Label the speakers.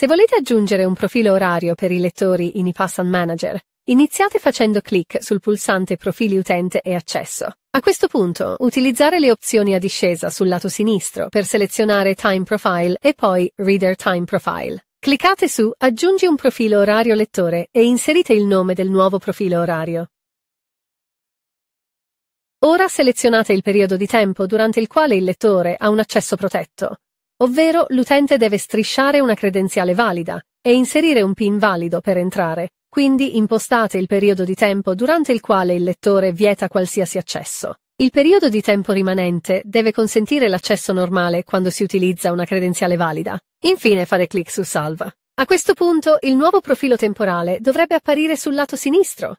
Speaker 1: Se volete aggiungere un profilo orario per i lettori in iPassan Manager, iniziate facendo clic sul pulsante Profili utente e accesso. A questo punto, utilizzare le opzioni a discesa sul lato sinistro per selezionare Time Profile e poi Reader Time Profile. Cliccate su Aggiungi un profilo orario lettore e inserite il nome del nuovo profilo orario. Ora selezionate il periodo di tempo durante il quale il lettore ha un accesso protetto ovvero l'utente deve strisciare una credenziale valida e inserire un PIN valido per entrare, quindi impostate il periodo di tempo durante il quale il lettore vieta qualsiasi accesso. Il periodo di tempo rimanente deve consentire l'accesso normale quando si utilizza una credenziale valida. Infine fare clic su Salva. A questo punto il nuovo profilo temporale dovrebbe apparire sul lato
Speaker 2: sinistro,